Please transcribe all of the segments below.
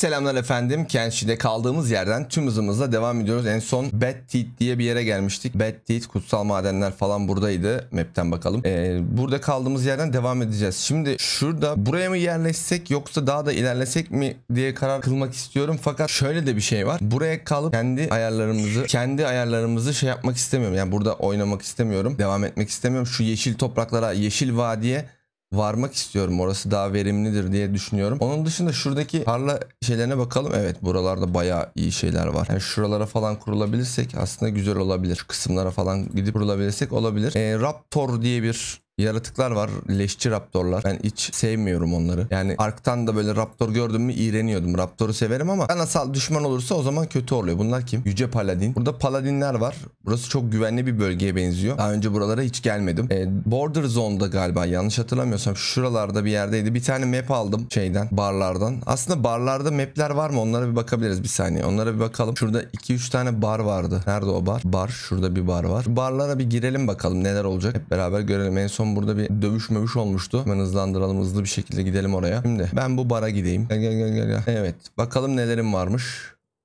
Selamlar efendim. Kenshi'de kaldığımız yerden tüm hızımızla devam ediyoruz. En son Bad Teeth diye bir yere gelmiştik. Bad Teeth kutsal madenler falan buradaydı. Map'ten bakalım. Ee, burada kaldığımız yerden devam edeceğiz. Şimdi şurada buraya mı yerleşsek yoksa daha da ilerlesek mi diye karar kılmak istiyorum. Fakat şöyle de bir şey var. Buraya kalıp kendi ayarlarımızı kendi ayarlarımızı şey yapmak istemiyorum. Yani burada oynamak istemiyorum. Devam etmek istemiyorum. Şu yeşil topraklara, yeşil vadiye varmak istiyorum. Orası daha verimlidir diye düşünüyorum. Onun dışında şuradaki tarla şeylerine bakalım. Evet buralarda bayağı iyi şeyler var. Yani şuralara falan kurulabilirsek aslında güzel olabilir. Şu kısımlara falan gidip kurulabilirsek olabilir. E, Raptor diye bir Yaratıklar var. Leşçi raptorlar. Ben hiç sevmiyorum onları. Yani arktan da böyle raptor gördüm mü iğreniyordum. Raptoru severim ama anasal düşman olursa o zaman kötü oluyor. Bunlar kim? Yüce Paladin. Burada Paladinler var. Burası çok güvenli bir bölgeye benziyor. Daha önce buralara hiç gelmedim. E, border Zone'da galiba yanlış hatırlamıyorsam şuralarda bir yerdeydi. Bir tane map aldım şeyden barlardan. Aslında barlarda mapler var mı? Onlara bir bakabiliriz bir saniye. Onlara bir bakalım. Şurada 2-3 tane bar vardı. Nerede o bar? Bar. Şurada bir bar var. Şu barlara bir girelim bakalım neler olacak. Hep beraber görelim. En son burada bir dövüş mövüş olmuştu. Hemen hızlandıralım hızlı bir şekilde gidelim oraya. Şimdi ben bu bara gideyim. gel gel gel. gel. Evet bakalım nelerim varmış.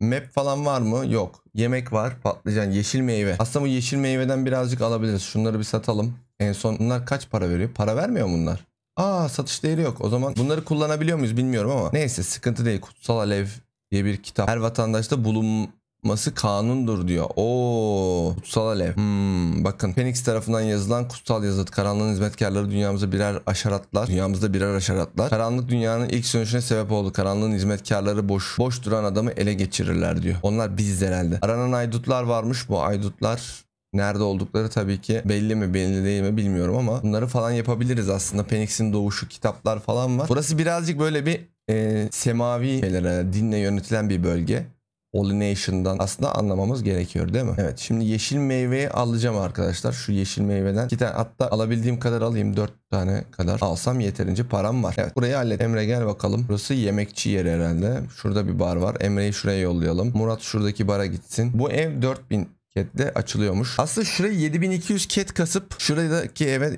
Map falan var mı? Yok. Yemek var. Patlıcan, yeşil meyve. Aslında bu yeşil meyveden birazcık alabiliriz. Şunları bir satalım. En son bunlar kaç para veriyor? Para vermiyor bunlar. Aa satış değeri yok. O zaman bunları kullanabiliyor muyuz bilmiyorum ama. Neyse sıkıntı değil. Kutsal Alev diye bir kitap. Her vatandaşta bulun ması kanundur diyor. O kutsal alev. Hmm, bakın Phoenix tarafından yazılan kutsal yazıt karanlığın hizmetkarları dünyamıza birer aşaratlar. Dünyamızda birer aşaratlar. Karanlık dünyanın ilk sönüşüne sebep oldu. Karanlığın hizmetkarları boş boş duran adamı ele geçirirler diyor. Onlar biziz herhalde. Aranan aydutlar varmış bu aydutlar Nerede oldukları tabii ki belli mi belli değil mi bilmiyorum ama bunları falan yapabiliriz aslında. Penix'in doğuşu kitaplar falan var. Burası birazcık böyle bir e, semavi şeylere, dinle yönetilen bir bölge. Pollination'dan aslında anlamamız gerekiyor değil mi? Evet şimdi yeşil meyveyi alacağım arkadaşlar. Şu yeşil meyveden iki tane hatta alabildiğim kadar alayım. Dört tane kadar alsam yeterince param var. Evet burayı hallet. Emre gel bakalım. Burası yemekçi yeri herhalde. Şurada bir bar var. Emre'yi şuraya yollayalım. Murat şuradaki bara gitsin. Bu ev 4000 Cat'le açılıyormuş. Aslında şuraya 7200 ket kasıp şuradaki eve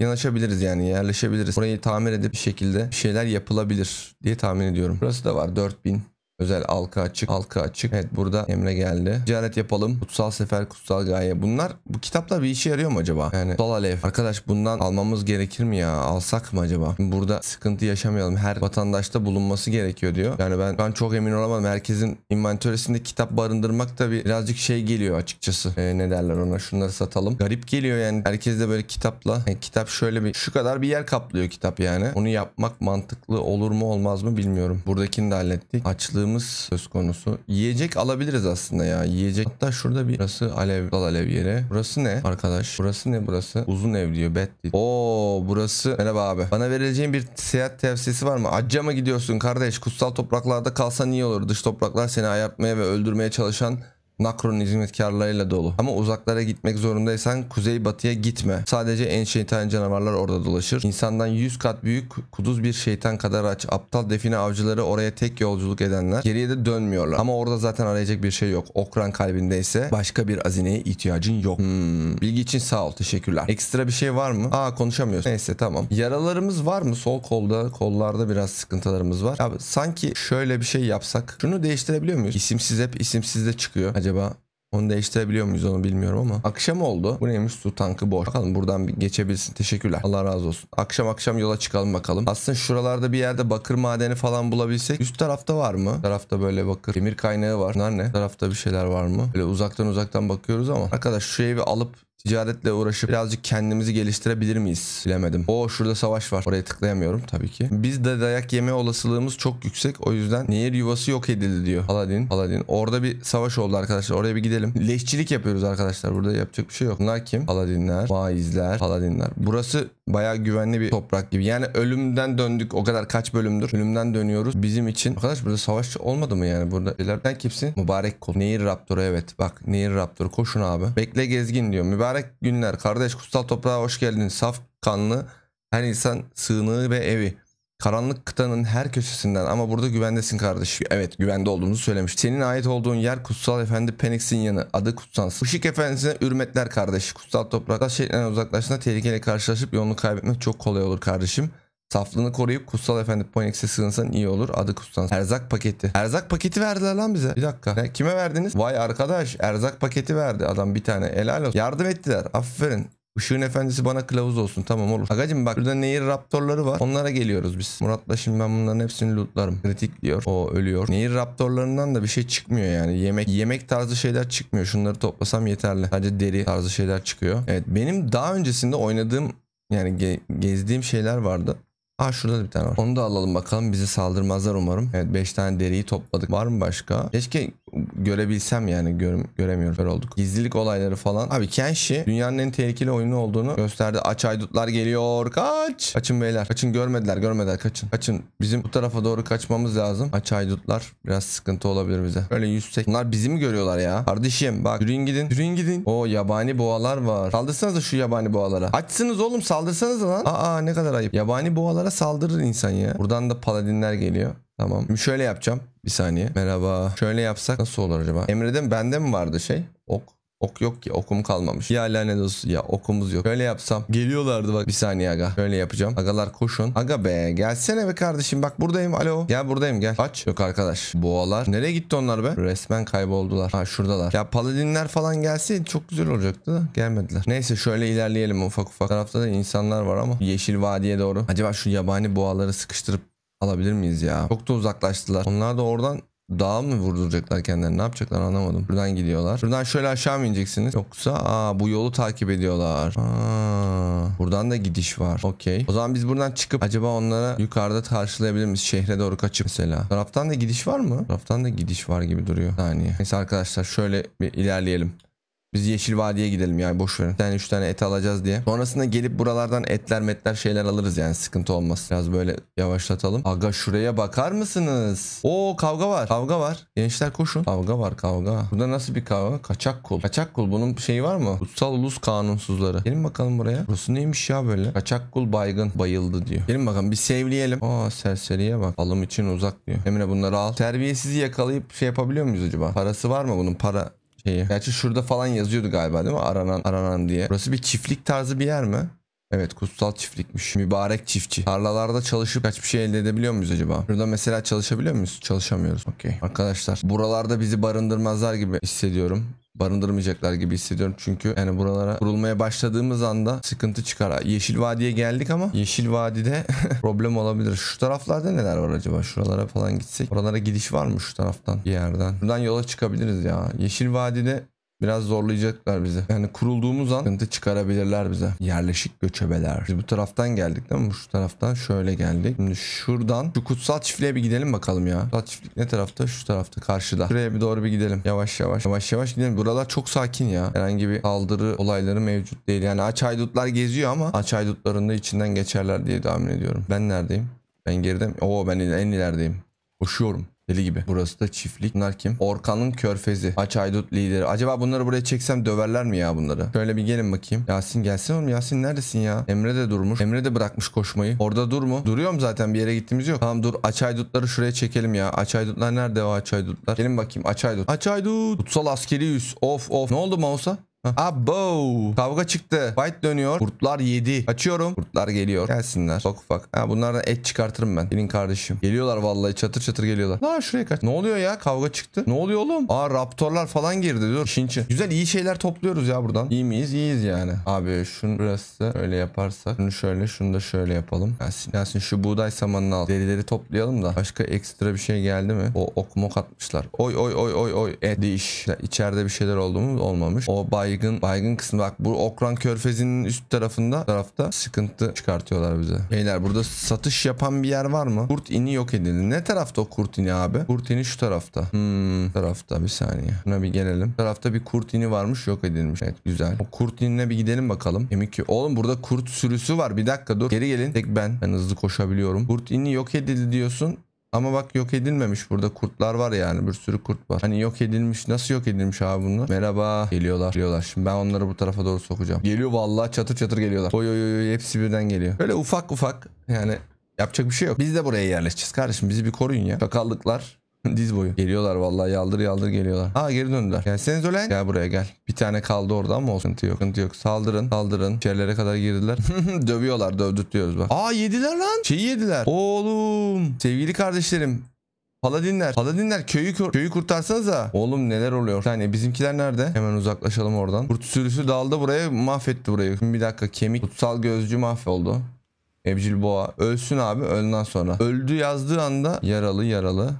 yanaşabiliriz yani yerleşebiliriz. Burayı tamir edip bir şekilde bir şeyler yapılabilir diye tahmin ediyorum. Burası da var 4000. Özel halka açık. Halka açık. Evet burada Emre geldi. Ticaret yapalım. Kutsal sefer, kutsal gaye. Bunlar bu kitaplar bir işe yarıyor mu acaba? Yani kutsal alev. Arkadaş bundan almamız gerekir mi ya? Alsak mı acaba? Şimdi burada sıkıntı yaşamayalım. Her vatandaşta bulunması gerekiyor diyor. Yani ben, ben çok emin olamadım. Herkesin inventörüsünde kitap barındırmak da bir birazcık şey geliyor açıkçası. Ee, ne derler ona? Şunları satalım. Garip geliyor yani. Herkes de böyle kitapla. Yani e, kitap şöyle bir şu kadar bir yer kaplıyor kitap yani. Onu yapmak mantıklı olur mu olmaz mı bilmiyorum. Buradakini de hallettik. Açlığı aldığımız söz konusu. Yiyecek alabiliriz aslında ya. Yiyecek. Hatta şurada bir burası alev dal alev yere. Burası ne arkadaş? Burası ne burası? Uzun ev diyor. Bed değil. Oo burası. Merhaba abi. Bana verileceğin bir seyahat tavsiyesi var mı? Acca mı gidiyorsun kardeş? Kutsal topraklarda kalsan iyi olur. Dış topraklar seni ayartmaya ve öldürmeye çalışan Nakron hizmetkarlarıyla dolu. Ama uzaklara gitmek zorundaysan kuzey batıya gitme. Sadece en şeytan canavarlar orada dolaşır. İnsandan 100 kat büyük kuduz bir şeytan kadar aç. Aptal define avcıları oraya tek yolculuk edenler. Geriye de dönmüyorlar. Ama orada zaten arayacak bir şey yok. Okran kalbindeyse başka bir hazineye ihtiyacın yok. Hmm. Bilgi için sağ ol. Teşekkürler. Ekstra bir şey var mı? Aa konuşamıyoruz. Neyse tamam. Yaralarımız var mı? Sol kolda, kollarda biraz sıkıntılarımız var. Abi sanki şöyle bir şey yapsak. Şunu değiştirebiliyor muyuz? İsimsiz hep isimsiz de çıkıyor. Acaba acaba? Onu değiştirebiliyor muyuz onu bilmiyorum ama. Akşam oldu. Bu neymiş? Su tankı boş. Bakalım buradan bir geçebilsin. Teşekkürler. Allah razı olsun. Akşam akşam yola çıkalım bakalım. Aslında şuralarda bir yerde bakır madeni falan bulabilsek. Üst tarafta var mı? tarafta böyle bakır. Demir kaynağı var. Bunlar ne? tarafta bir şeyler var mı? Böyle uzaktan uzaktan bakıyoruz ama. Arkadaş şu evi alıp Ticaretle uğraşıp birazcık kendimizi geliştirebilir miyiz? Bilemedim. O şurada savaş var. Oraya tıklayamıyorum tabii ki. Biz de dayak yeme olasılığımız çok yüksek. O yüzden nehir yuvası yok edildi diyor. Aladin. Aladin. Orada bir savaş oldu arkadaşlar. Oraya bir gidelim. Leşçilik yapıyoruz arkadaşlar. Burada yapacak bir şey yok. Bunlar kim? Aladinler. Maizler. Aladinler. Burası Bayağı güvenli bir toprak gibi. Yani ölümden döndük. O kadar kaç bölümdür. Ölümden dönüyoruz. Bizim için. Arkadaş burada savaş olmadı mı yani? Burada ileriden kimsin? Mübarek kol. Nehir Raptor'u evet. Bak Nehir Raptor'u koşun abi. Bekle gezgin diyor. Mübarek günler. Kardeş kutsal toprağa hoş geldin. Saf kanlı. Her insan sığınağı ve evi. Karanlık kıtanın her köşesinden ama burada güvendesin kardeş. Evet güvende olduğumuzu söylemiş. Senin ait olduğun yer Kutsal Efendi Penix'in yanı. Adı kutsansın. Işık Efendisi'ne ürmetler kardeş. Kutsal topraklar şehrinden uzaklaştığında tehlikeyle karşılaşıp yolunu kaybetmek çok kolay olur kardeşim. Saflığını koruyup Kutsal Efendi Penix'e sığınsan iyi olur. Adı kutsansın. Erzak paketi. Erzak paketi verdiler lan bize. Bir dakika. Ne? Kime verdiniz? Vay arkadaş erzak paketi verdi adam bir tane. Helal olsun. Yardım ettiler. Aferin. Işığın efendisi bana kılavuz olsun. Tamam olur. Agacım bak burada nehir raptorları var. Onlara geliyoruz biz. Murat'la şimdi ben bunların hepsini lootlarım. Kritik diyor. O ölüyor. Nehir raptorlarından da bir şey çıkmıyor yani. Yemek yemek tarzı şeyler çıkmıyor. Şunları toplasam yeterli. Sadece deri tarzı şeyler çıkıyor. Evet benim daha öncesinde oynadığım yani ge gezdiğim şeyler vardı. Ha şurada bir tane var. Onu da alalım bakalım. Bizi saldırmazlar umarım. Evet 5 tane deriyi topladık. Var mı başka? Keşke görebilsem yani gör, göremiyoruz. Böyle olduk. Gizlilik olayları falan. Abi Kenshi dünyanın en tehlikeli oyunu olduğunu gösterdi. Aç aydutlar geliyor. Kaç. Kaçın beyler. Kaçın görmediler. Görmediler. Kaçın. Kaçın. Bizim bu tarafa doğru kaçmamız lazım. Aç aydutlar biraz sıkıntı olabilir bize. Böyle yüzsek. Bunlar bizi mi görüyorlar ya? Kardeşim bak yürüyün gidin. Yürüyün gidin. O yabani boğalar var. Saldırsanız da şu yabani boğalara. Açsınız oğlum saldırsanız da lan. Aa ne kadar ayıp. Yabani boğalara saldırır insan ya. Buradan da paladinler geliyor. Tamam. Şimdi şöyle yapacağım. Bir saniye. Merhaba. Şöyle yapsak nasıl olur acaba? Emre'de bende mi vardı şey? Ok. Ok yok ki okum kalmamış. Ya lanet olsun ya okumuz yok. Böyle yapsam geliyorlardı bak bir saniye aga. Böyle yapacağım. Agalar koşun. Aga be gelsene be kardeşim bak buradayım alo. Gel buradayım gel. Aç. Yok arkadaş. Boğalar. Nereye gitti onlar be? Resmen kayboldular. Ha şuradalar. Ya paladinler falan gelse çok güzel olacaktı da gelmediler. Neyse şöyle ilerleyelim ufak ufak. Tarafta da insanlar var ama yeşil vadiye doğru. Acaba şu yabani boğaları sıkıştırıp alabilir miyiz ya? Çok da uzaklaştılar. Onlar da oradan Dağ mı vurduracaklar kendilerini? Ne yapacaklar anlamadım. Buradan gidiyorlar. Buradan şöyle aşağı mı ineceksiniz? Yoksa aa bu yolu takip ediyorlar. Aa, buradan da gidiş var. Okey. O zaman biz buradan çıkıp acaba onlara yukarıda karşılayabilir miyiz? Şehre doğru kaçıp mesela. Taraftan da gidiş var mı? Taraftan da gidiş var gibi duruyor. Yani. Neyse arkadaşlar şöyle bir ilerleyelim. Biz Yeşil Vadi'ye gidelim yani boş verin. Bir tane 3 tane et alacağız diye. Sonrasında gelip buralardan etler metler şeyler alırız yani sıkıntı olmaz. Biraz böyle yavaşlatalım. Aga şuraya bakar mısınız? Oo kavga var. Kavga var. Gençler koşun. Kavga var kavga. Burada nasıl bir kavga? Kaçak kul. Kaçak kul bunun şeyi var mı? Kutsal ulus kanunsuzları. Gelin bakalım buraya. Burası neymiş ya böyle? Kaçak kul baygın. Bayıldı diyor. Gelin bakalım bir sevleyelim. Oo serseriye bak. Alım için uzak diyor. Emre bunları al. Terbiyesizi yakalayıp şey yapabiliyor muyuz acaba? Parası var mı bunun? Para şeyi. Gerçi şurada falan yazıyordu galiba değil mi? Aranan aranan diye. Burası bir çiftlik tarzı bir yer mi? Evet kutsal çiftlikmiş. Mübarek çiftçi. Tarlalarda çalışıp kaç bir şey elde edebiliyor muyuz acaba? Burada mesela çalışabiliyor muyuz? Çalışamıyoruz. Okey. Arkadaşlar buralarda bizi barındırmazlar gibi hissediyorum barındırmayacaklar gibi hissediyorum. Çünkü yani buralara kurulmaya başladığımız anda sıkıntı çıkar. Yeşil Vadi'ye geldik ama Yeşil Vadi'de problem olabilir. Şu taraflarda neler var acaba? Şuralara falan gitsek. Oralara gidiş var mı şu taraftan bir yerden? Buradan yola çıkabiliriz ya. Yeşil Vadi'de Biraz zorlayacaklar bizi. Yani kurulduğumuz an sıkıntı çıkarabilirler bize. Yerleşik göçebeler. Biz bu taraftan geldik değil mi? Şu taraftan şöyle geldik. Şimdi şuradan şu kutsal çiftliğe bir gidelim bakalım ya. Kutsal çiftlik ne tarafta? Şu tarafta karşıda. Şuraya bir doğru bir gidelim. Yavaş yavaş. Yavaş yavaş gidelim. Buralar çok sakin ya. Herhangi bir saldırı olayları mevcut değil. Yani aç haydutlar geziyor ama aç haydutların da içinden geçerler diye tahmin ediyorum. Ben neredeyim? Ben gerideyim. Oo ben en ilerideyim. Koşuyorum. Deli gibi. Burası da çiftlik. Bunlar kim? Orkan'ın körfezi. Aç Aydut lideri. Acaba bunları buraya çeksem döverler mi ya bunları? Şöyle bir gelin bakayım. Yasin gelsin oğlum. Yasin neredesin ya? Emre de durmuş. Emre de bırakmış koşmayı. Orada dur mu? Duruyor mu zaten bir yere gittiğimiz yok. Tamam dur. Aç Aydutları şuraya çekelim ya. Aç Aydutlar nerede o Aç Aydutlar? Gelin bakayım. Aç Aydut. Aç Aydut. Kutsal askeri yüz. Of of. Ne oldu Mausa? Abo. Kavga çıktı. Fight dönüyor. Kurtlar yedi. Açıyorum. Kurtlar geliyor. Gelsinler. Ufak ufak. Ha bunlardan et çıkartırım ben. Gelin kardeşim. Geliyorlar vallahi çatır çatır geliyorlar. La şuraya kaç. Ne oluyor ya? Kavga çıktı. Ne oluyor oğlum? Aa raptorlar falan girdi. Dur. Şinçi. Güzel iyi şeyler topluyoruz ya buradan. İyi miyiz? İyiyiz yani. Abi şunu burası öyle yaparsak. Şunu şöyle şunu da şöyle yapalım. Gelsin. Gelsin şu buğday samanını al. Derileri toplayalım da. Başka ekstra bir şey geldi mi? O ok mok atmışlar. Oy oy oy oy oy. Et diş. İçeride bir şeyler oldu mu? Olmamış. O bay baygın baygın kısmı bak bu Okran Körfezi'nin üst tarafında tarafta sıkıntı çıkartıyorlar bize. Beyler burada satış yapan bir yer var mı? Kurt ini yok edildi. Ne tarafta o kurt ini abi? Kurt ini şu tarafta. Hmm, tarafta bir saniye. Buna bir gelelim. tarafta bir kurt ini varmış yok edilmiş. Evet güzel. O kurt inine bir gidelim bakalım. Kemik Oğlum burada kurt sürüsü var. Bir dakika dur. Geri gelin. Tek ben. Ben hızlı koşabiliyorum. Kurt ini yok edildi diyorsun. Ama bak yok edilmemiş burada kurtlar var yani bir sürü kurt var. Hani yok edilmiş nasıl yok edilmiş abi bunu? Merhaba geliyorlar geliyorlar. Şimdi ben onları bu tarafa doğru sokacağım. Geliyor vallahi çatır çatır geliyorlar. Oy oy oy hepsi birden geliyor. Böyle ufak ufak yani Yapacak bir şey yok. Biz de buraya yerleşeceğiz kardeşim. Bizi bir koruyun ya. Çakallıklar Diz boyu. Geliyorlar vallahi yaldır yaldır geliyorlar. Aa geri döndüler. Gelseniz ölen. Gel buraya gel. Bir tane kaldı orada ama o sıkıntı yok. Sıkıntı yok. Saldırın. Saldırın. İçerilere kadar girdiler. Dövüyorlar. Dövdürtüyoruz bak. Aa yediler lan. Şeyi yediler. Oğlum. Sevgili kardeşlerim. Paladinler. Paladinler köyü köyü kurtarsanız ha. Oğlum neler oluyor? Bir saniye bizimkiler nerede? Hemen uzaklaşalım oradan. Kurt sürüsü daldı buraya mahvetti burayı. Şimdi bir dakika kemik kutsal gözcü mahvoldu. Evcil boğa. Ölsün abi önden sonra. Öldü yazdığı anda yaralı yaralı.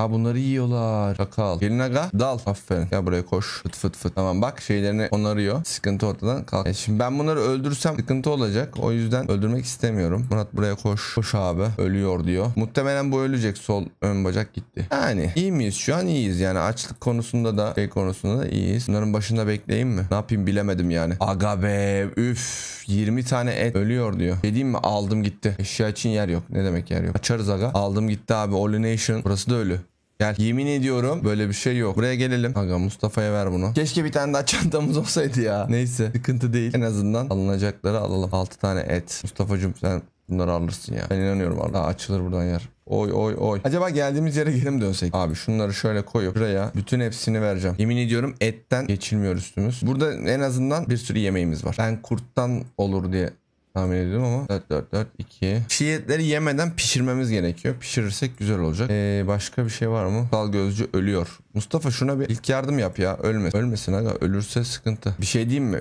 Ha bunları yiyorlar. Şakal. Gelin aga. Dal. Aferin. Gel buraya koş. Fıt fıt fıt. Tamam bak şeylerini onarıyor. Sıkıntı ortadan kalk. E şimdi ben bunları öldürsem sıkıntı olacak. O yüzden öldürmek istemiyorum. Murat buraya koş. Koş abi. Ölüyor diyor. Muhtemelen bu ölecek. Sol ön bacak gitti. Yani iyi miyiz? Şu an iyiyiz. Yani açlık konusunda da şey konusunda da iyiyiz. Bunların başında bekleyeyim mi? Ne yapayım bilemedim yani. Aga be. Üf. 20 tane et ölüyor diyor. Dediğim mi aldım gitti. Eşya için yer yok. Ne demek yer yok? Açarız aga. Aldım gitti abi. Olination. Burası da ölü. Gel. Yemin ediyorum böyle bir şey yok. Buraya gelelim. Aga Mustafa'ya ver bunu. Keşke bir tane daha çantamız olsaydı ya. Neyse sıkıntı değil. En azından alınacakları alalım. 6 tane et. Mustafa'cığım sen bunları alırsın ya. Ben inanıyorum Allah açılır buradan yer. Oy oy oy. Acaba geldiğimiz yere geri mi dönsek? Abi şunları şöyle koyup buraya bütün hepsini vereceğim. Yemin ediyorum etten geçilmiyor üstümüz. Burada en azından bir sürü yemeğimiz var. Ben kurttan olur diye tahmin ediyorum ama 4 4 4 2. Çiğ yemeden pişirmemiz gerekiyor. Pişirirsek güzel olacak. Ee, başka bir şey var mı? Dal gözcü ölüyor. Mustafa şuna bir ilk yardım yap ya. Ölmesin. Ölmesin aga. Ölürse sıkıntı. Bir şey diyeyim mi?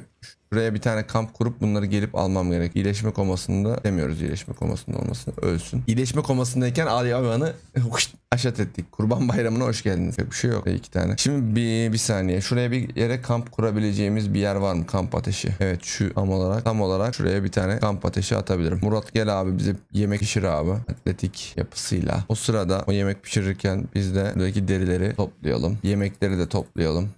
Buraya bir tane kamp kurup bunları gelip almam gerek. İyileşme komasında demiyoruz iyileşme komasında olmasını ölsün. İyileşme komasındayken Ali Avan'ı aşat ettik. Kurban bayramına hoş geldiniz. Yok bir şey yok. iki tane. Şimdi bir, bir saniye. Şuraya bir yere kamp kurabileceğimiz bir yer var mı? Kamp ateşi. Evet şu tam olarak tam olarak şuraya bir tane kamp ateşi atabilirim. Murat gel abi bize yemek pişir abi. Atletik yapısıyla. O sırada o yemek pişirirken biz de buradaki derileri toplayalım. Yemekleri de toplayalım.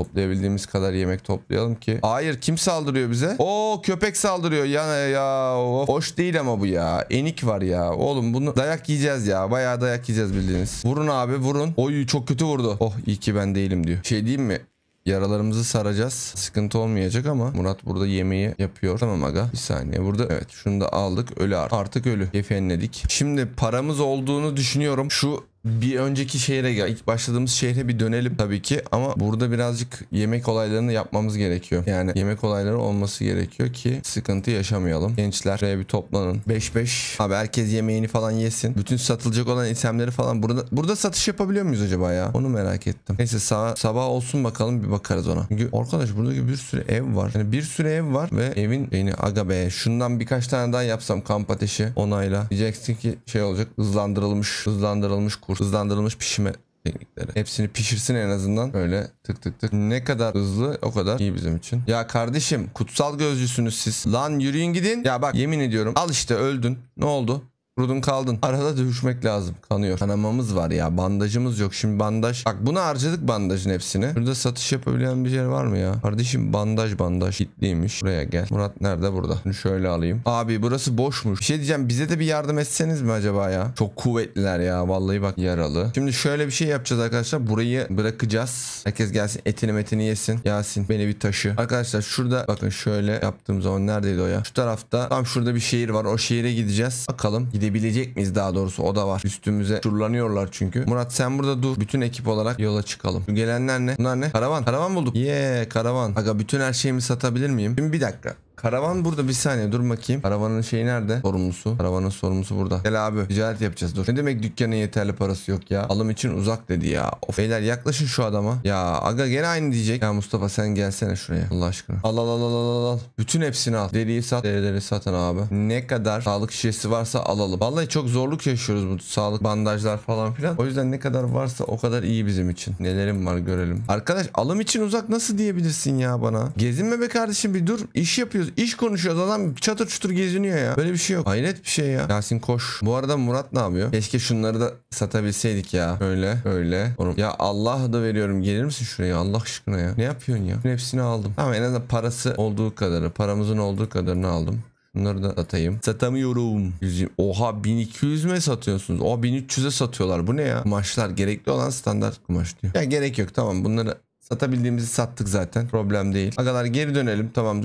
Toplayabildiğimiz kadar yemek toplayalım ki. Hayır kim saldırıyor bize? Oo köpek saldırıyor. Ya ya of. hoş değil ama bu ya. Enik var ya. Oğlum bunu dayak yiyeceğiz ya. Bayağı dayak yiyeceğiz bildiğiniz. Vurun abi vurun. Oy çok kötü vurdu. Oh iyi ki ben değilim diyor. Şey diyeyim mi? Yaralarımızı saracağız. Sıkıntı olmayacak ama Murat burada yemeği yapıyor. Tamam aga. Bir saniye. Burada evet şunu da aldık. Ölü artık. Artık ölü. Efenledik. Şimdi paramız olduğunu düşünüyorum. Şu bir önceki şehre gel. ilk başladığımız şehre bir dönelim tabii ki ama burada birazcık yemek olaylarını yapmamız gerekiyor. Yani yemek olayları olması gerekiyor ki sıkıntı yaşamayalım. Gençler şuraya bir toplanın. 5-5. Abi herkes yemeğini falan yesin. Bütün satılacak olan itemleri falan burada burada satış yapabiliyor muyuz acaba ya? Onu merak ettim. Neyse sabah, sabah olsun bakalım bir bakarız ona. Çünkü arkadaş buradaki bir sürü ev var. Yani bir sürü ev var ve evin yani aga be şundan birkaç tane daha yapsam kamp ateşi onayla. Diyeceksin ki şey olacak hızlandırılmış hızlandırılmış kursu, hızlandırılmış pişirme teknikleri. Hepsini pişirsin en azından. Öyle tık tık tık. Ne kadar hızlı o kadar iyi bizim için. Ya kardeşim kutsal gözcüsünüz siz. Lan yürüyün gidin. Ya bak yemin ediyorum al işte öldün. Ne oldu? Rudun kaldın. Arada dövüşmek lazım. Kanıyor. Kanamamız var ya. Bandajımız yok. Şimdi bandaj. Bak bunu harcadık bandajın hepsini. Burada satış yapabilen bir yer var mı ya? Kardeşim bandaj bandaj. Gitliymiş. Buraya gel. Murat nerede? Burada. Bunu şöyle alayım. Abi burası boşmuş. Bir şey diyeceğim. Bize de bir yardım etseniz mi acaba ya? Çok kuvvetliler ya. Vallahi bak yaralı. Şimdi şöyle bir şey yapacağız arkadaşlar. Burayı bırakacağız. Herkes gelsin. Etini metini yesin. Yasin beni bir taşı. Arkadaşlar şurada bakın şöyle yaptığım zaman neredeydi o ya? Şu tarafta tam şurada bir şehir var. O şehire gideceğiz. Bakalım. Gidebilecek miyiz daha doğrusu o da var. Üstümüze çurlanıyorlar çünkü. Murat sen burada dur. Bütün ekip olarak yola çıkalım. Şu gelenler ne? Bunlar ne? Karavan. Karavan bulduk. Yee yeah, karavan. Aga bütün her şeyimi satabilir miyim? Şimdi bir dakika. Karavan burada bir saniye dur bakayım. Karavanın şeyi nerede? Sorumlusu. Karavanın sorumlusu burada. Gel abi ticaret yapacağız dur. Ne demek dükkanın yeterli parası yok ya? Alım için uzak dedi ya. Of. Beyler yaklaşın şu adama. Ya aga gene aynı diyecek. Ya Mustafa sen gelsene şuraya. Allah aşkına. Al al al al al al. Bütün hepsini al. Deriyi sat. Derileri satın abi. Ne kadar sağlık şişesi varsa alalım. Vallahi çok zorluk yaşıyoruz bu sağlık bandajlar falan filan. O yüzden ne kadar varsa o kadar iyi bizim için. Nelerim var görelim. Arkadaş alım için uzak nasıl diyebilirsin ya bana? Gezinme be kardeşim bir dur. İş yapıyoruz konuşuyoruz. İş konuşuyoruz. Adam çatır çutur geziniyor ya. Böyle bir şey yok. Hayret bir şey ya. Yasin koş. Bu arada Murat ne yapıyor? Keşke şunları da satabilseydik ya. Öyle öyle. Oğlum. Ya Allah da veriyorum. Gelir misin şuraya? Allah aşkına ya. Ne yapıyorsun ya? hepsini aldım. Ama en azından parası olduğu kadarı. Paramızın olduğu kadarını aldım. Bunları da atayım. Satamıyorum. Oha 1200 mi satıyorsunuz? Oha 1300'e satıyorlar. Bu ne ya? Kumaşlar gerekli olan standart kumaş diyor. Ya gerek yok tamam bunları Satabildiğimizi sattık zaten. Problem değil. Agalar geri dönelim. Tamam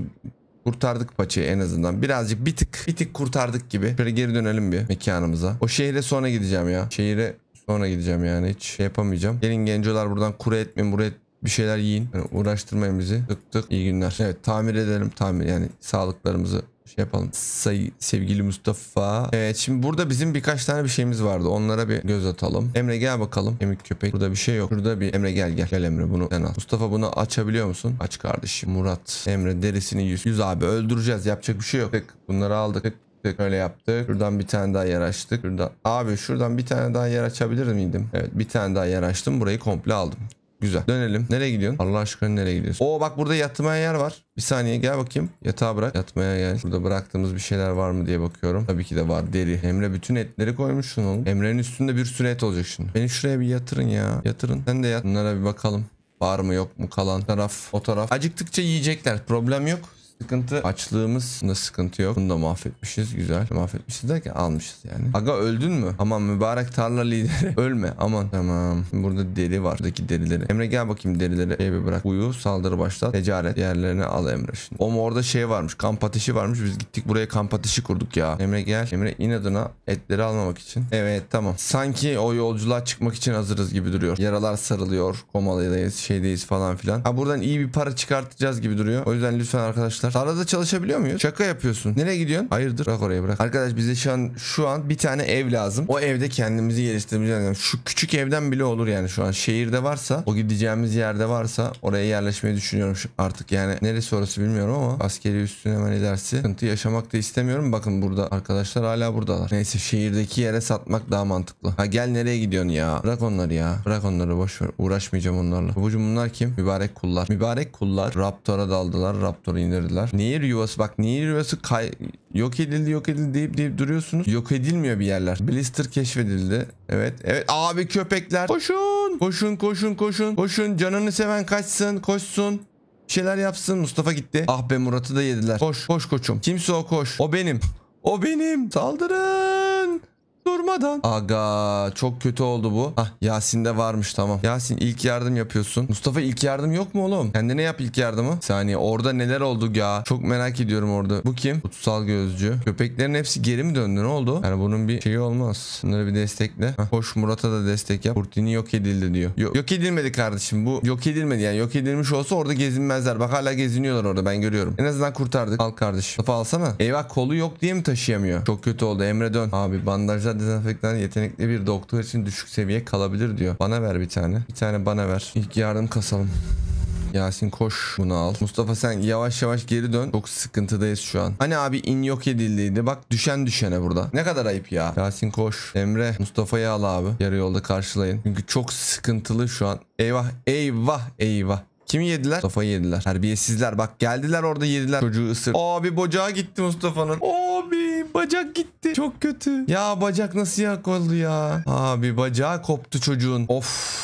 Kurtardık paçayı en azından. Birazcık bir tık bir tık kurtardık gibi. Şöyle geri dönelim bir mekanımıza. O şehre sonra gideceğim ya. Şehire sonra gideceğim yani hiç şey yapamayacağım. Gelin gencolar buradan kuru etmeyin buraya bir şeyler yiyin. Yani uğraştırmayın bizi. Tık tık iyi günler. Evet tamir edelim tamir yani sağlıklarımızı şey yapalım. Say, sevgili Mustafa. Evet şimdi burada bizim birkaç tane bir şeyimiz vardı. Onlara bir göz atalım. Emre gel bakalım. Emik köpek. Burada bir şey yok. Burada bir Emre gel gel. Gel Emre bunu sen al. Mustafa bunu açabiliyor musun? Aç kardeşim. Murat. Emre derisini yüz. Yüz abi öldüreceğiz. Yapacak bir şey yok. Tık. Bunları aldık. Tık Öyle yaptık. Şuradan bir tane daha yer açtık. Şuradan. Abi şuradan bir tane daha yer açabilir miydim? Evet bir tane daha yer açtım. Burayı komple aldım. Güzel. Dönelim. Nereye gidiyorsun? Allah aşkına nereye gidiyorsun? Oo bak burada yatmaya yer var. Bir saniye gel bakayım. Yatağı bırak. Yatmaya gel. Burada bıraktığımız bir şeyler var mı diye bakıyorum. Tabii ki de var. Deri. Emre bütün etleri koymuşsun oğlum. Emre'nin üstünde bir sürü et olacak şimdi. Beni şuraya bir yatırın ya. Yatırın. Sen de yat. Bunlara bir bakalım. Var mı yok mu kalan taraf o taraf. Acıktıkça yiyecekler problem yok. Sıkıntı açlığımız. Bunda sıkıntı yok. Bunu da mahvetmişiz. Güzel. Mahvetmişiz de ki almışız yani. Aga öldün mü? Aman mübarek tarla lideri. Ölme. Aman. Tamam. Burada deri var. Buradaki derileri. Emre gel bakayım derileri. Şeye bir bırak. Uyu. Saldırı başlat. Ticaret. Yerlerine al Emre şimdi. Oğlum orada şey varmış. Kamp ateşi varmış. Biz gittik buraya kamp ateşi kurduk ya. Emre gel. Emre inadına etleri almamak için. Evet tamam. Sanki o yolculuğa çıkmak için hazırız gibi duruyor. Yaralar sarılıyor. Komalı'dayız. Şeydeyiz falan filan. Ha buradan iyi bir para çıkartacağız gibi duruyor. O yüzden lütfen arkadaşlar arkadaşlar. Tarlada çalışabiliyor muyuz? Şaka yapıyorsun. Nereye gidiyorsun? Hayırdır? Bırak oraya bırak. Arkadaş bize şu an şu an bir tane ev lazım. O evde kendimizi geliştirmeyeceğiz. Yani şu küçük evden bile olur yani şu an. Şehirde varsa o gideceğimiz yerde varsa oraya yerleşmeyi düşünüyorum artık. Yani neresi orası bilmiyorum ama askeri üstüne hemen ilerisi. Sıkıntı yaşamak da istemiyorum. Bakın burada arkadaşlar hala buradalar. Neyse şehirdeki yere satmak daha mantıklı. Ha gel nereye gidiyorsun ya? Bırak onları ya. Bırak onları boş ver. Uğraşmayacağım onlarla. Babacım bunlar kim? Mübarek kullar. Mübarek kullar Raptor'a daldılar. Raptor'u indirdiler yaptılar. Nehir yuvası bak nehir yuvası kay yok edildi yok edildi deyip deyip duruyorsunuz. Yok edilmiyor bir yerler. Blister keşfedildi. Evet evet abi köpekler koşun koşun koşun koşun koşun canını seven kaçsın koşsun. Bir şeyler yapsın Mustafa gitti. Ah be Murat'ı da yediler. Koş koş koçum. Kimse o koş. O benim. O benim. Saldırın durmadan. Aga çok kötü oldu bu. Hah Yasin'de varmış tamam. Yasin ilk yardım yapıyorsun. Mustafa ilk yardım yok mu oğlum? Kendine yap ilk yardımı. Bir saniye orada neler oldu ya? Çok merak ediyorum orada. Bu kim? Kutsal gözcü. Köpeklerin hepsi geri mi döndü ne oldu? Yani bunun bir şeyi olmaz. Bunları bir destekle. Hah, hoş Murat'a da destek yap. Kurtini yok edildi diyor. Yok, yok edilmedi kardeşim. Bu yok edilmedi yani. Yok edilmiş olsa orada gezinmezler. Bak hala geziniyorlar orada ben görüyorum. En azından kurtardık. Al kardeşim. Mustafa alsana. Eyvah kolu yok diye mi taşıyamıyor? Çok kötü oldu. Emre dön. Abi bandajlar Hatta dezenfektan yetenekli bir doktor için düşük seviye kalabilir diyor. Bana ver bir tane. Bir tane bana ver. İlk yardım kasalım. Yasin koş bunu al. Mustafa sen yavaş yavaş geri dön. Çok sıkıntıdayız şu an. Hani abi in yok edildiydi. Bak düşen düşene burada. Ne kadar ayıp ya. Yasin koş. Emre Mustafa'yı al abi. Yarı yolda karşılayın. Çünkü çok sıkıntılı şu an. Eyvah eyvah eyvah. Kimi yediler? Mustafa'yı yediler. Terbiyesizler bak geldiler orada yediler. Çocuğu ısır. Abi bocağa gitti Mustafa'nın. Oo Bacak gitti. Çok kötü. Ya bacak nasıl yak oldu ya? Abi bacağı koptu çocuğun. Of.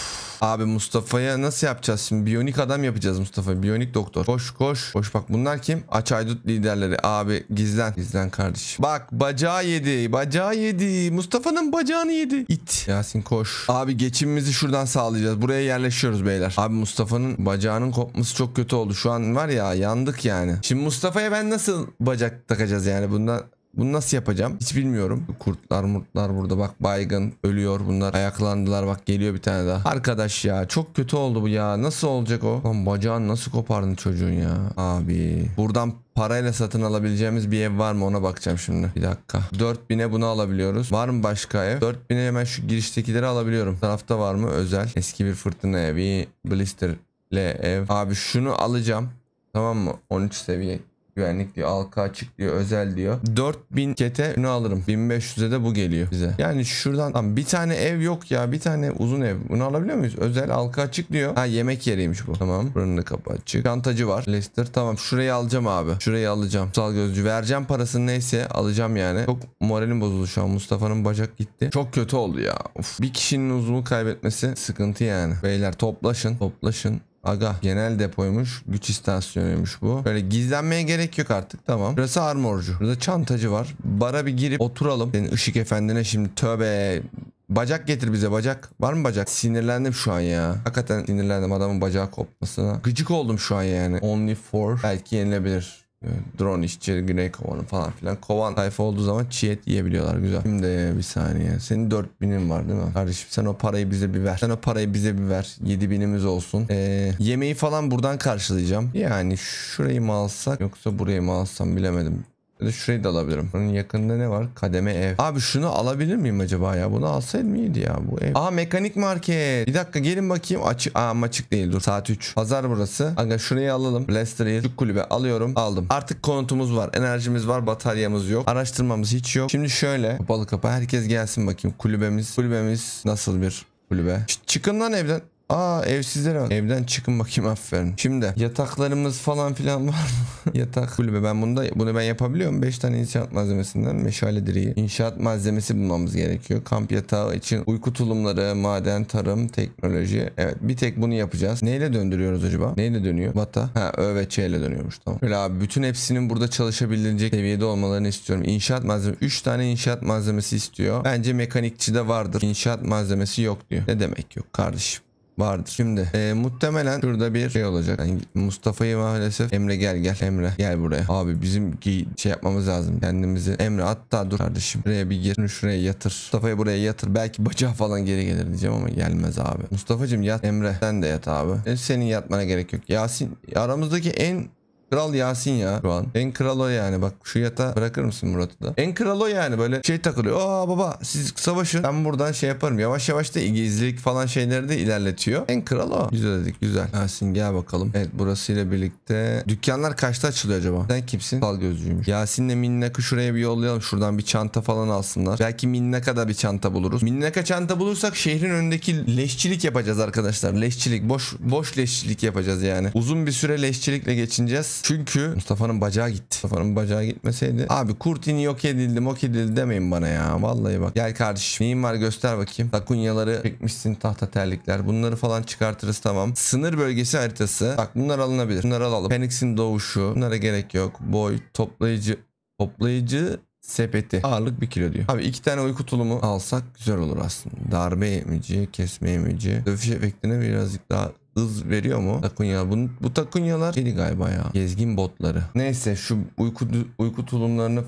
Abi Mustafa'ya nasıl yapacağız şimdi? Biyonik adam yapacağız Mustafa. Biyonik doktor. Koş koş. Koş bak bunlar kim? Aç Aydut liderleri. Abi gizlen. Gizlen kardeşim. Bak bacağı yedi. Bacağı yedi. Mustafa'nın bacağını yedi. İt. Yasin koş. Abi geçimimizi şuradan sağlayacağız. Buraya yerleşiyoruz beyler. Abi Mustafa'nın bacağının kopması çok kötü oldu. Şu an var ya yandık yani. Şimdi Mustafa'ya ben nasıl bacak takacağız yani? Bundan bunu nasıl yapacağım? Hiç bilmiyorum. Kurtlar murtlar burada bak baygın ölüyor bunlar. Ayaklandılar bak geliyor bir tane daha. Arkadaş ya çok kötü oldu bu ya. Nasıl olacak o? Lan bacağını nasıl kopardın çocuğun ya? Abi. Buradan parayla satın alabileceğimiz bir ev var mı ona bakacağım şimdi. Bir dakika. 4000'e bunu alabiliyoruz. Var mı başka ev? 4000'e hemen şu giriştekileri alabiliyorum. tarafta var mı? Özel. Eski bir fırtına evi. blisterle ev. Abi şunu alacağım. Tamam mı? 13 seviye. Güvenlik diyor. Halka açık diyor. Özel diyor. 4000 kete bunu alırım. 1500'e de bu geliyor bize. Yani şuradan lan bir tane ev yok ya. Bir tane uzun ev. Bunu alabiliyor muyuz? Özel halka açık diyor. Ha yemek yeriymiş bu. Tamam. Buranın da kapı açık. Çantacı var. Lester. Tamam. Şurayı alacağım abi. Şurayı alacağım. Kutsal gözcü. Vereceğim parasını neyse alacağım yani. Çok moralim bozuldu şu an. Mustafa'nın bacak gitti. Çok kötü oldu ya. Of. Bir kişinin uzunu kaybetmesi sıkıntı yani. Beyler toplaşın. Toplaşın. Aga genel depoymuş. Güç istasyonuymuş bu. Böyle gizlenmeye gerek yok artık tamam. Burası armorcu. Burada çantacı var. Bara bir girip oturalım. Senin ışık efendine şimdi tövbe Bacak getir bize bacak. Var mı bacak? Sinirlendim şu an ya. Hakikaten sinirlendim adamın bacağı kopmasına. Gıcık oldum şu an yani. Only for belki yenilebilir. Ee, drone işçi güney kovanı falan filan. Kovan tayfa olduğu zaman çiğet yiyebiliyorlar güzel. Şimdi bir saniye. Senin 4000'in var değil mi? Kardeşim sen o parayı bize bir ver. Sen o parayı bize bir ver. 7000'imiz olsun. Ee, yemeği falan buradan karşılayacağım. Yani şurayı mı alsak yoksa burayı mı alsam bilemedim. Ya şurayı da alabilirim. Bunun yakında ne var? Kademe ev. Abi şunu alabilir miyim acaba ya? Bunu alsaydım iyiydi ya bu ev. Aa mekanik market. Bir dakika gelin bakayım. Açık. Aa açık değil dur. Saat 3. Pazar burası. Aga şurayı alalım. Blaster Hill. Şu kulübe alıyorum. Aldım. Artık konutumuz var. Enerjimiz var. Bataryamız yok. Araştırmamız hiç yok. Şimdi şöyle. Kapalı kapı. Herkes gelsin bakayım. Kulübemiz. Kulübemiz nasıl bir kulübe? Ç çıkın lan evden. Aa evsizler var. Evden çıkın bakayım aferin. Şimdi yataklarımız falan filan var mı? Yatak kulübe ben bunda bunu ben yapabiliyorum. 5 tane inşaat malzemesinden meşale direği. İnşaat malzemesi bulmamız gerekiyor. Kamp yatağı için uyku tulumları, maden, tarım, teknoloji. Evet bir tek bunu yapacağız. Neyle döndürüyoruz acaba? Neyle dönüyor? Vata. Ha Ö ve Ç ile dönüyormuş tamam. Şöyle abi bütün hepsinin burada çalışabilecek seviyede olmalarını istiyorum. İnşaat malzeme 3 tane inşaat malzemesi istiyor. Bence mekanikçi de vardır. İnşaat malzemesi yok diyor. Ne demek yok kardeşim? vardı. Şimdi e, muhtemelen şurada bir şey olacak. Yani Mustafa'yı maalesef Emre gel gel Emre gel buraya. Abi bizim şey yapmamız lazım. Kendimizi Emre hatta dur kardeşim. Buraya bir gir. Şuraya yatır. Mustafa'yı buraya yatır. Belki bacağı falan geri gelir diyeceğim ama gelmez abi. Mustafa'cım yat. Emre sen de yat abi. E, senin yatmana gerek yok. Yasin aramızdaki en Kral Yasin ya şu an. En kral o yani. Bak şu yata bırakır mısın Murat'ı da? En kral o yani. Böyle şey takılıyor. Aa baba siz savaşın. Ben buradan şey yaparım. Yavaş yavaş da gizlilik falan şeyleri de ilerletiyor. En kral o. Güzel dedik. Güzel. Yasin gel bakalım. Evet burasıyla birlikte. Dükkanlar kaçta açılıyor acaba? Sen kimsin? Sal gözcüymüş. Yasin'le Minnak'ı şuraya bir yollayalım. Şuradan bir çanta falan alsınlar. Belki Minnak'a da bir çanta buluruz. Minnak'a çanta bulursak şehrin önündeki leşçilik yapacağız arkadaşlar. Leşçilik. Boş boş leşçilik yapacağız yani. Uzun bir süre leşçilikle geçineceğiz. Çünkü Mustafa'nın bacağı gitti. Mustafa'nın bacağı gitmeseydi. Abi Kurtini yok edildi mok edildi demeyin bana ya. Vallahi bak. Gel kardeşim neyim var göster bakayım. Takunyaları çekmişsin tahta terlikler. Bunları falan çıkartırız tamam. Sınır bölgesi haritası. Bak bunlar alınabilir. Bunları alalım. Phoenix'in doğuşu. Bunlara gerek yok. Boy toplayıcı toplayıcı sepeti. Ağırlık 1 kilo diyor. Abi iki tane uyku tulumu alsak güzel olur aslında. Darbe emici, kesme emici. Dövüş efektine birazcık daha hız veriyor mu? Takunya. Bu, bu takunyalar şeydi galiba ya. Gezgin botları. Neyse şu uyku, uyku tulumlarını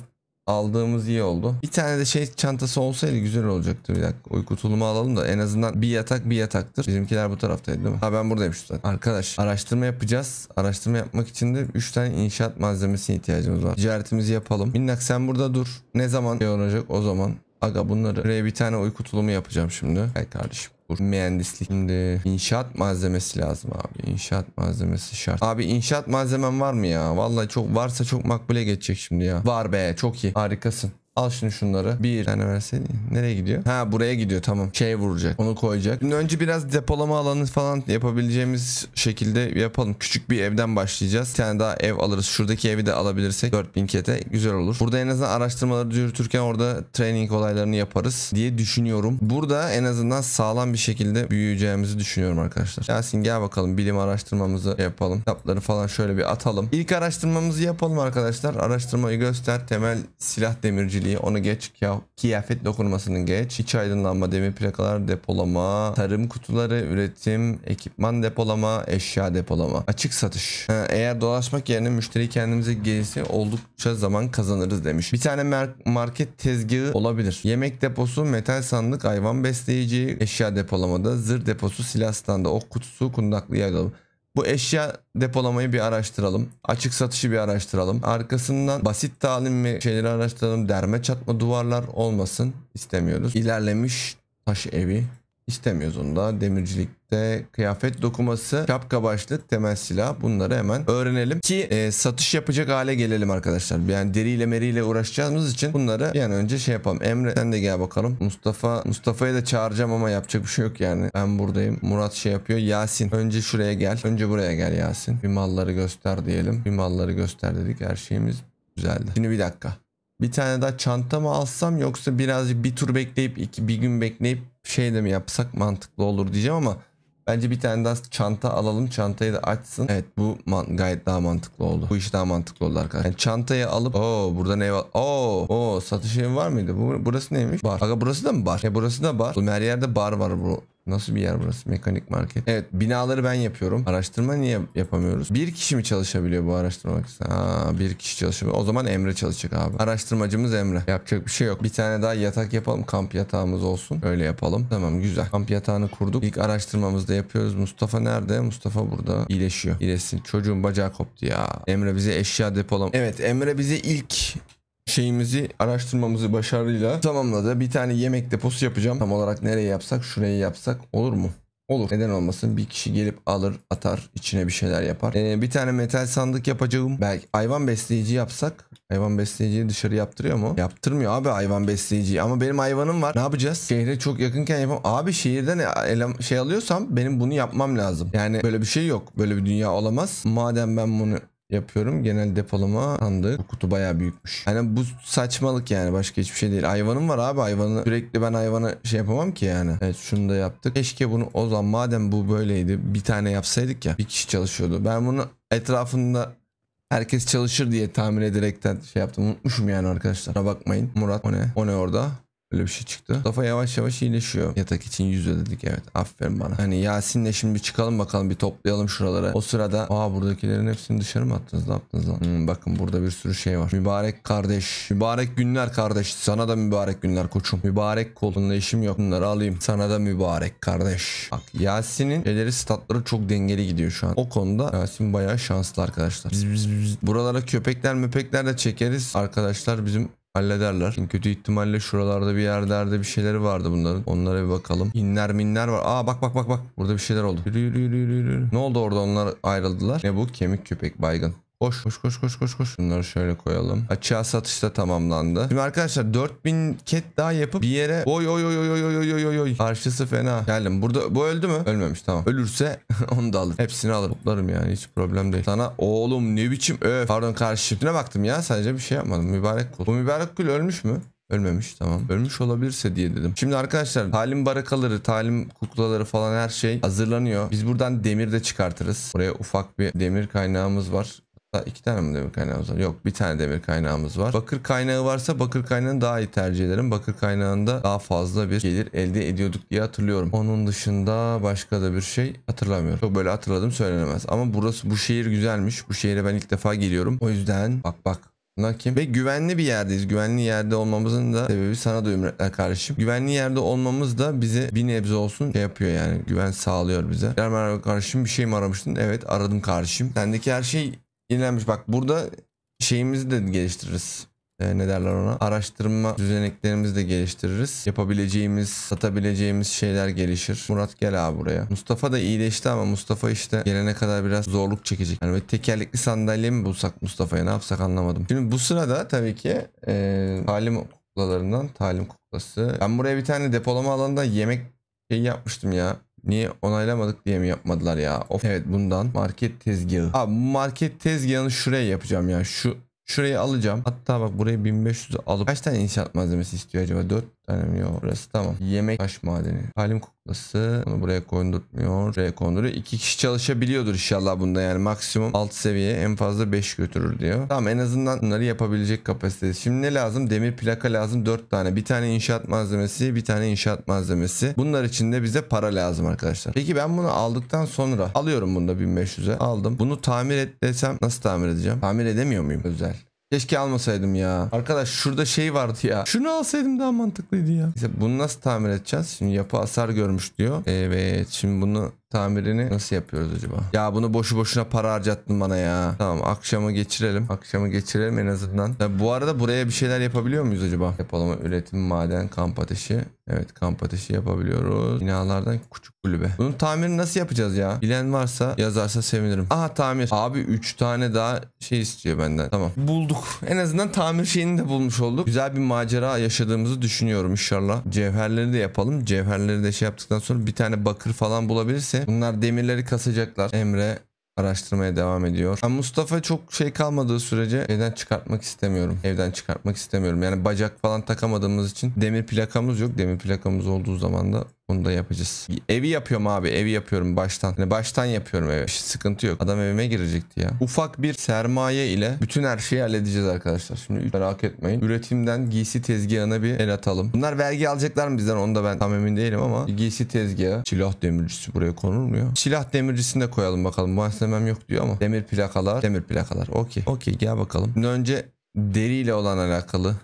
aldığımız iyi oldu. Bir tane de şey çantası olsaydı güzel olacaktı. Bir dakika uyku tulumu alalım da en azından bir yatak bir yataktır. Bizimkiler bu taraftaydı değil mi? Ha ben buradayım şu zaten. Arkadaş araştırma yapacağız. Araştırma yapmak için de 3 tane inşaat malzemesine ihtiyacımız var. Ticaretimizi yapalım. Minnak sen burada dur. Ne zaman şey olacak o zaman. Aga bunları. Buraya bir tane uyku tulumu yapacağım şimdi. Gel kardeşim. Olur. Mühendislik. Şimdi inşaat malzemesi lazım abi. İnşaat malzemesi şart. Abi inşaat malzemem var mı ya? Vallahi çok varsa çok makbule geçecek şimdi ya. Var be çok iyi. Harikasın. Al şimdi şunları. Bir tane verseydin. Nereye gidiyor? Ha buraya gidiyor tamam. Şey vuracak. Onu koyacak. Şimdi önce biraz depolama alanı falan yapabileceğimiz şekilde yapalım. Küçük bir evden başlayacağız. Bir tane daha ev alırız. Şuradaki evi de alabilirsek 4000 kete güzel olur. Burada en azından araştırmaları yürütürken orada training olaylarını yaparız diye düşünüyorum. Burada en azından sağlam bir şekilde büyüyeceğimizi düşünüyorum arkadaşlar. Yasin gel bakalım bilim araştırmamızı yapalım. Kitapları falan şöyle bir atalım. İlk araştırmamızı yapalım arkadaşlar. Araştırmayı göster. Temel silah demirci kirliliği onu geç. Kıyafet dokunmasını geç. İç aydınlanma, demir plakalar depolama, tarım kutuları, üretim, ekipman depolama, eşya depolama. Açık satış. Ha, eğer dolaşmak yerine müşteri kendimize gelirse oldukça zaman kazanırız demiş. Bir tane market tezgahı olabilir. Yemek deposu, metal sandık, hayvan besleyici, eşya depolamada, zırh deposu, silah standı, ok kutusu, kundaklı yer bu eşya depolamayı bir araştıralım. Açık satışı bir araştıralım. Arkasından basit talim mi şeyleri araştıralım. Derme çatma duvarlar olmasın istemiyoruz. İlerlemiş taş evi istemiyoruz onu da. Demircilik işte kıyafet dokuması, şapka başlık, temel silah bunları hemen öğrenelim ki e, satış yapacak hale gelelim arkadaşlar. Yani deriyle meriyle uğraşacağımız için bunları bir an önce şey yapalım. Emre sen de gel bakalım. Mustafa Mustafa'yı da çağıracağım ama yapacak bir şey yok yani. Ben buradayım. Murat şey yapıyor. Yasin önce şuraya gel. Önce buraya gel Yasin. Bir malları göster diyelim. Bir malları göster dedik. Her şeyimiz güzeldi. Şimdi bir dakika. Bir tane daha çanta mı alsam yoksa birazcık bir tur bekleyip iki, bir gün bekleyip şey de mi yapsak mantıklı olur diyeceğim ama Bence bir tane daha çanta alalım. Çantayı da açsın. Evet bu gayet daha mantıklı oldu. Bu iş daha mantıklı oldu arkadaşlar. Yani çantayı alıp o burada ne var? Oo, o satış evi var mıydı? Bu, burası neymiş? Bar. Aga burası da mı bar? E burası da bar. Oğlum her yerde bar var bu. Nasıl bir yer burası? Mekanik market. Evet binaları ben yapıyorum. Araştırma niye yapamıyoruz? Bir kişi mi çalışabiliyor bu araştırma makinesi? Aa bir kişi çalışabiliyor. O zaman Emre çalışacak abi. Araştırmacımız Emre. Yapacak bir şey yok. Bir tane daha yatak yapalım. Kamp yatağımız olsun. Öyle yapalım. Tamam güzel. Kamp yatağını kurduk. İlk araştırmamızı da yapıyoruz. Mustafa nerede? Mustafa burada. İyileşiyor. İyileşsin. Çocuğun bacağı koptu ya. Emre bize eşya depolam. Evet Emre bize ilk şeyimizi araştırmamızı başarıyla tamamladı. Bir tane yemek deposu yapacağım. Tam olarak nereye yapsak şurayı yapsak olur mu? Olur. Neden olmasın? Bir kişi gelip alır, atar, içine bir şeyler yapar. Ee, bir tane metal sandık yapacağım. Belki hayvan besleyici yapsak. Hayvan besleyiciyi dışarı yaptırıyor mu? Yaptırmıyor abi hayvan besleyiciyi. Ama benim hayvanım var. Ne yapacağız? Şehre çok yakınken yapam. Abi şehirden elem şey alıyorsam benim bunu yapmam lazım. Yani böyle bir şey yok. Böyle bir dünya olamaz. Madem ben bunu yapıyorum. Genel depolama sandığı. Bu kutu bayağı büyükmüş. Yani bu saçmalık yani başka hiçbir şey değil. Hayvanım var abi hayvanı. Sürekli ben hayvana şey yapamam ki yani. Evet şunu da yaptık. Keşke bunu o zaman madem bu böyleydi bir tane yapsaydık ya. Bir kişi çalışıyordu. Ben bunu etrafında herkes çalışır diye tahmin ederekten şey yaptım. Unutmuşum yani arkadaşlar. Bakmayın. Murat o ne? O ne orada? Öyle bir şey çıktı. Mustafa yavaş yavaş iyileşiyor. Yatak için yüz ödedik evet. Aferin bana. Hani Yasin'le şimdi çıkalım bakalım bir toplayalım şuraları. O sırada aa buradakilerin hepsini dışarı mı attınız ne yaptınız lan? Hmm, bakın burada bir sürü şey var. Mübarek kardeş. Mübarek günler kardeş. Sana da mübarek günler koçum. Mübarek kolunla işim yok. Bunları alayım. Sana da mübarek kardeş. Bak Yasin'in şeyleri statları çok dengeli gidiyor şu an. O konuda Yasin bayağı şanslı arkadaşlar. Biz, biz, biz. Buralara köpekler müpekler de çekeriz. Arkadaşlar bizim hallederler. Çünkü kötü ihtimalle şuralarda bir yerlerde bir şeyleri vardı bunların. Onlara bir bakalım. İnler minler var. Aa bak bak bak bak. Burada bir şeyler oldu. Yürü yürü yürü yürü. Ne oldu orada onlar ayrıldılar. Ne bu? Kemik köpek baygın. Koş koş koş koş koş koş. Bunları şöyle koyalım. Açığa da tamamlandı. Şimdi arkadaşlar 4000 ket daha yapıp bir yere oy oy oy oy oy oy oy oy Karşısı fena. Geldim. Burada bu öldü mü? Ölmemiş tamam. Ölürse onu da alırım. Hepsini alırım. Toplarım yani hiç problem değil. Sana oğlum ne biçim ö. Pardon karşı şifrine baktım ya. Sadece bir şey yapmadım. Mübarek kul. Bu mübarek kul ölmüş mü? Ölmemiş tamam. Ölmüş olabilirse diye dedim. Şimdi arkadaşlar talim barakaları, talim kuklaları falan her şey hazırlanıyor. Biz buradan demir de çıkartırız. oraya ufak bir demir kaynağımız var. İki tane mi demir kaynağımız var? Yok bir tane demir kaynağımız var. Bakır kaynağı varsa bakır kaynağını daha iyi tercih ederim. Bakır kaynağında daha fazla bir gelir elde ediyorduk diye hatırlıyorum. Onun dışında başka da bir şey hatırlamıyorum. Çok böyle hatırladım söylenemez. Ama burası bu şehir güzelmiş. Bu şehire ben ilk defa geliyorum. O yüzden bak bak Bunlar kim? Ve güvenli bir yerdeyiz. Güvenli yerde olmamızın da sebebi sana da Ümretler kardeşim. Güvenli yerde olmamız da bize bir nebze olsun şey yapıyor yani. Güven sağlıyor bize. Merhaba kardeşim bir şey mi aramıştın? Evet aradım kardeşim. Sendeki her şey yenilenmiş. Bak burada şeyimizi de geliştiririz. E, ne derler ona? Araştırma düzeneklerimizi de geliştiririz. Yapabileceğimiz, satabileceğimiz şeyler gelişir. Murat gel abi buraya. Mustafa da iyileşti ama Mustafa işte gelene kadar biraz zorluk çekecek. Yani böyle tekerlekli sandalye mi bulsak Mustafa'ya ne yapsak anlamadım. Şimdi bu sırada tabii ki e, talim kuklalarından talim kuklası. Ben buraya bir tane depolama alanında yemek şey yapmıştım ya. Niye onaylamadık diye mi yapmadılar ya? Of. Evet bundan market tezgahı. Abi market tezgahını şuraya yapacağım ya. Şu Şurayı alacağım. Hatta bak burayı 1500 alıp kaç tane inşaat malzemesi istiyor acaba? 4 Tanemiyor orası tamam. Yemek taş madeni. Halim kuklası. Onu buraya kondurtmuyor. Buraya konduruyor. İki kişi çalışabiliyordur inşallah bunda yani. Maksimum alt seviye en fazla 5 götürür diyor. Tamam en azından bunları yapabilecek kapasitesi. Şimdi ne lazım? Demir plaka lazım 4 tane. Bir tane inşaat malzemesi bir tane inşaat malzemesi. Bunlar için de bize para lazım arkadaşlar. Peki ben bunu aldıktan sonra alıyorum bunu da 1500'e. Aldım. Bunu tamir et desem nasıl tamir edeceğim? Tamir edemiyor muyum? Özel. Keşke almasaydım ya. Arkadaş şurada şey vardı ya. Şunu alsaydım daha mantıklıydı ya. Neyse bunu nasıl tamir edeceğiz? Şimdi yapı hasar görmüş diyor. Evet şimdi bunu tamirini nasıl yapıyoruz acaba? Ya bunu boşu boşuna para harcattın bana ya. Tamam akşamı geçirelim. Akşamı geçirelim en azından. Ya bu arada buraya bir şeyler yapabiliyor muyuz acaba? Yapalım üretim maden kamp ateşi. Evet kamp ateşi yapabiliyoruz. Binalardan küçük kulübe. Bunun tamirini nasıl yapacağız ya? Bilen varsa yazarsa sevinirim. Aha tamir. Abi 3 tane daha şey istiyor benden. Tamam. Bulduk. En azından tamir şeyini de bulmuş olduk. Güzel bir macera yaşadığımızı düşünüyorum inşallah. Cevherleri de yapalım. Cevherleri de şey yaptıktan sonra bir tane bakır falan bulabilirse Bunlar demirleri kasacaklar. Emre araştırmaya devam ediyor. Yani Mustafa çok şey kalmadığı sürece evden çıkartmak istemiyorum. Evden çıkartmak istemiyorum. Yani bacak falan takamadığımız için demir plakamız yok. Demir plakamız olduğu zaman da bunu da yapacağız. Evi yapıyorum abi. Evi yapıyorum baştan. Yani baştan yapıyorum evi. Hiç sıkıntı yok. Adam evime girecekti ya. Ufak bir sermaye ile bütün her şeyi halledeceğiz arkadaşlar. Şimdi merak etmeyin. Üretimden giysi tezgahına bir el atalım. Bunlar vergi alacaklar mı bizden? Onu da ben tam emin değilim ama giysi tezgahı. Silah demircisi buraya konur mu ya? Silah demircisini de koyalım bakalım. Malzemem yok diyor ama. Demir plakalar. Demir plakalar. Okey. Okey gel bakalım. Şimdi önce deriyle olan alakalı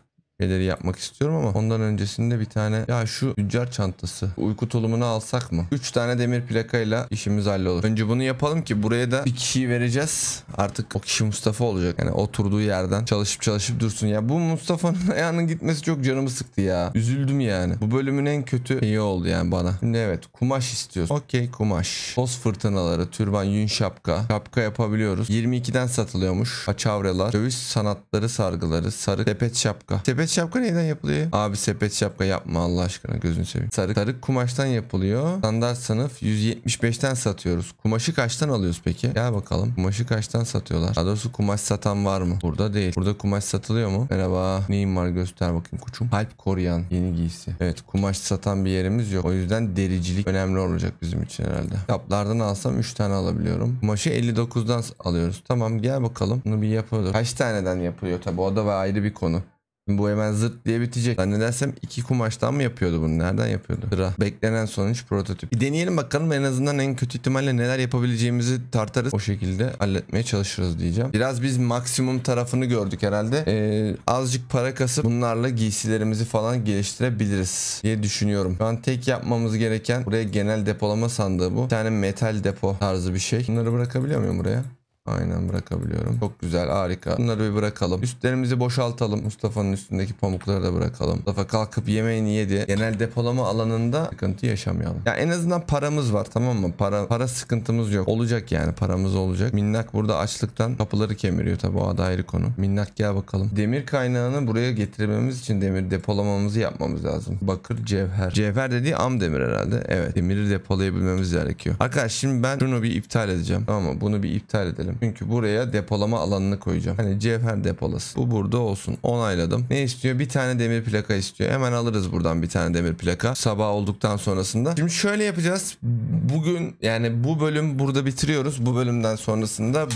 şeyleri yapmak istiyorum ama ondan öncesinde bir tane ya şu tüccar çantası uyku tulumunu alsak mı? 3 tane demir plakayla işimiz hallolur. Önce bunu yapalım ki buraya da bir kişiyi vereceğiz. Artık o kişi Mustafa olacak. Yani oturduğu yerden çalışıp çalışıp dursun. Ya bu Mustafa'nın ayağının gitmesi çok canımı sıktı ya. Üzüldüm yani. Bu bölümün en kötü iyi oldu yani bana. Şimdi evet kumaş istiyoruz. Okey kumaş. Toz fırtınaları, türban, yün şapka. Şapka yapabiliyoruz. 22'den satılıyormuş. Açavrelar, dövüş sanatları sargıları, sarı sepet şapka. Sepet sepet şapka neyden yapılıyor? Abi sepet şapka yapma Allah aşkına gözünü seveyim. Sarık, sarık kumaştan yapılıyor. Standart sınıf 175'ten satıyoruz. Kumaşı kaçtan alıyoruz peki? Gel bakalım. Kumaşı kaçtan satıyorlar? Daha doğrusu kumaş satan var mı? Burada değil. Burada kumaş satılıyor mu? Merhaba. Neyim var göster bakayım kuçum. Halp koruyan yeni giysi. Evet kumaş satan bir yerimiz yok. O yüzden dericilik önemli olacak bizim için herhalde. Kaplardan alsam 3 tane alabiliyorum. Kumaşı 59'dan alıyoruz. Tamam gel bakalım. Bunu bir yapıyorduk. Kaç taneden yapılıyor tabi o da ayrı bir konu. Şimdi bu hemen zırt diye bitecek. Zannedersem iki kumaştan mı yapıyordu bunu? Nereden yapıyordu? Sıra. Beklenen sonuç prototip. Bir deneyelim bakalım en azından en kötü ihtimalle neler yapabileceğimizi tartarız. O şekilde halletmeye çalışırız diyeceğim. Biraz biz maksimum tarafını gördük herhalde. Ee, azıcık para kasıp bunlarla giysilerimizi falan geliştirebiliriz diye düşünüyorum. Şu an tek yapmamız gereken buraya genel depolama sandığı bu. Bir tane metal depo tarzı bir şey. Bunları bırakabiliyor muyum buraya? Aynen bırakabiliyorum. Çok güzel harika. Bunları bir bırakalım. Üstlerimizi boşaltalım. Mustafa'nın üstündeki pamukları da bırakalım. Mustafa kalkıp yemeğini yedi. Genel depolama alanında sıkıntı yaşamayalım. Ya en azından paramız var tamam mı? Para para sıkıntımız yok. Olacak yani paramız olacak. Minnak burada açlıktan kapıları kemiriyor tabi o da ayrı konu. Minnak gel bakalım. Demir kaynağını buraya getirmemiz için demir depolamamızı yapmamız lazım. Bakır cevher. Cevher dediği am demir herhalde. Evet. Demiri depolayabilmemiz gerekiyor. Arkadaş şimdi ben şunu bir iptal edeceğim. Tamam mı? Bunu bir iptal edelim. Çünkü buraya depolama alanını koyacağım. Hani cevher depolasın. Bu burada olsun. Onayladım. Ne istiyor? Bir tane demir plaka istiyor. Hemen alırız buradan bir tane demir plaka. Sabah olduktan sonrasında. Şimdi şöyle yapacağız. Bugün yani bu bölüm burada bitiriyoruz. Bu bölümden sonrasında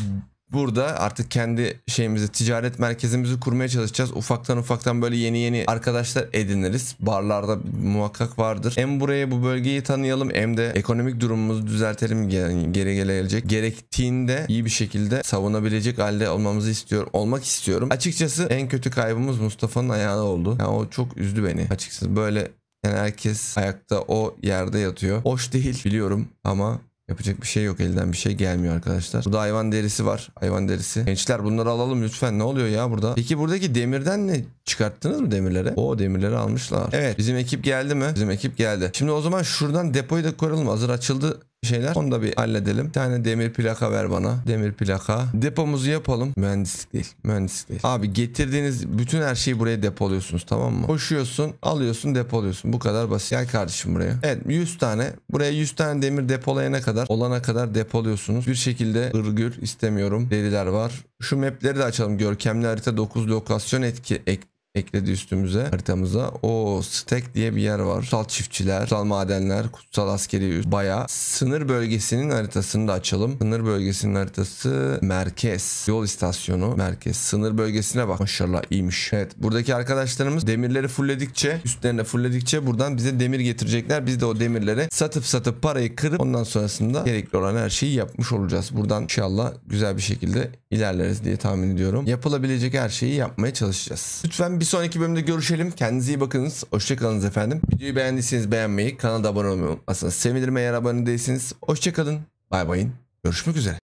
burada artık kendi şeyimizi ticaret merkezimizi kurmaya çalışacağız. Ufaktan ufaktan böyle yeni yeni arkadaşlar ediniriz. Barlarda muhakkak vardır. Hem buraya bu bölgeyi tanıyalım hem de ekonomik durumumuzu düzeltelim yani geri gelecek. Gerektiğinde iyi bir şekilde savunabilecek halde olmamızı istiyor. Olmak istiyorum. Açıkçası en kötü kaybımız Mustafa'nın ayağına oldu. Yani o çok üzdü beni. Açıkçası böyle yani herkes ayakta o yerde yatıyor. Hoş değil biliyorum ama Yapacak bir şey yok elden bir şey gelmiyor arkadaşlar. Burada hayvan derisi var. Hayvan derisi. Gençler bunları alalım lütfen. Ne oluyor ya burada? Peki buradaki demirden ne çıkarttınız mı demirlere? O demirleri almışlar. Evet bizim ekip geldi mi? Bizim ekip geldi. Şimdi o zaman şuradan depoyu da koyalım. Hazır açıldı şeyler. Onu da bir halledelim. Bir tane demir plaka ver bana. Demir plaka. Depomuzu yapalım. Mühendislik değil. Mühendislik değil. Abi getirdiğiniz bütün her şeyi buraya depoluyorsunuz tamam mı? Koşuyorsun, alıyorsun, depoluyorsun. Bu kadar basit. Gel kardeşim buraya. Evet 100 tane. Buraya 100 tane demir depolayana kadar, olana kadar depoluyorsunuz. Bir şekilde ırgür istemiyorum. Deliler var. Şu mapleri de açalım. Görkemli harita 9 lokasyon etki ek ekledi üstümüze haritamıza. O stek diye bir yer var. Kutsal çiftçiler, kutsal madenler, kutsal askeri Baya sınır bölgesinin haritasını da açalım. Sınır bölgesinin haritası merkez. Yol istasyonu merkez. Sınır bölgesine bak. Maşallah iyiymiş. Evet buradaki arkadaşlarımız demirleri fullledikçe üstlerine fullledikçe buradan bize demir getirecekler. Biz de o demirleri satıp satıp parayı kırıp ondan sonrasında gerekli olan her şeyi yapmış olacağız. Buradan inşallah güzel bir şekilde ilerleriz diye tahmin ediyorum. Yapılabilecek her şeyi yapmaya çalışacağız. Lütfen bir sonraki bölümde görüşelim. Kendinize iyi bakınız. Hoşçakalınız efendim. Videoyu beğendiyseniz beğenmeyi, kanala abone olmayı unutmazsanız sevinirim eğer abone değilsiniz. Hoşçakalın. Bay bayın. Görüşmek üzere.